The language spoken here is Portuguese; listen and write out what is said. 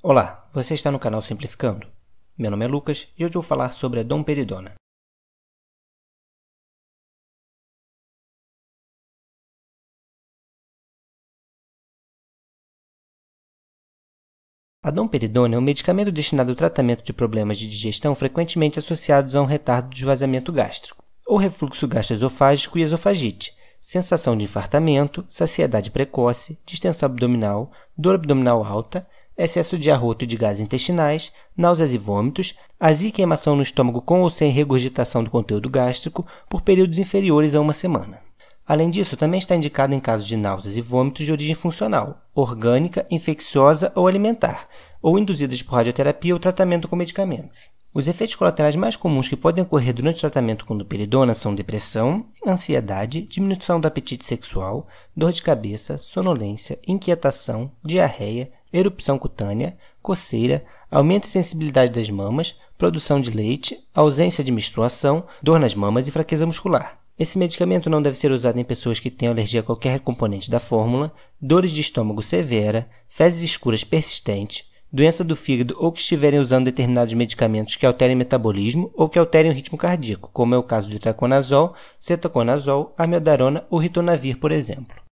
Olá, você está no canal Simplificando. Meu nome é Lucas e hoje vou falar sobre a domperidona. A domperidona é um medicamento destinado ao tratamento de problemas de digestão frequentemente associados a um retardo de vazamento gástrico, ou refluxo gastroesofágico e esofagite, sensação de infartamento, saciedade precoce, distensão abdominal, dor abdominal alta excesso de arroto e de gases intestinais, náuseas e vômitos, azia e queimação no estômago com ou sem regurgitação do conteúdo gástrico por períodos inferiores a uma semana. Além disso, também está indicado em casos de náuseas e vômitos de origem funcional, orgânica, infecciosa ou alimentar, ou induzidas por radioterapia ou tratamento com medicamentos. Os efeitos colaterais mais comuns que podem ocorrer durante o tratamento com doperidona são depressão, ansiedade, diminuição do apetite sexual, dor de cabeça, sonolência, inquietação, diarreia, erupção cutânea, coceira, aumento de sensibilidade das mamas, produção de leite, ausência de menstruação, dor nas mamas e fraqueza muscular. Esse medicamento não deve ser usado em pessoas que têm alergia a qualquer componente da fórmula, dores de estômago severa, fezes escuras persistentes, doença do fígado ou que estiverem usando determinados medicamentos que alterem o metabolismo ou que alterem o ritmo cardíaco, como é o caso de traconazol, cetaconazol, amiodarona ou ritonavir, por exemplo.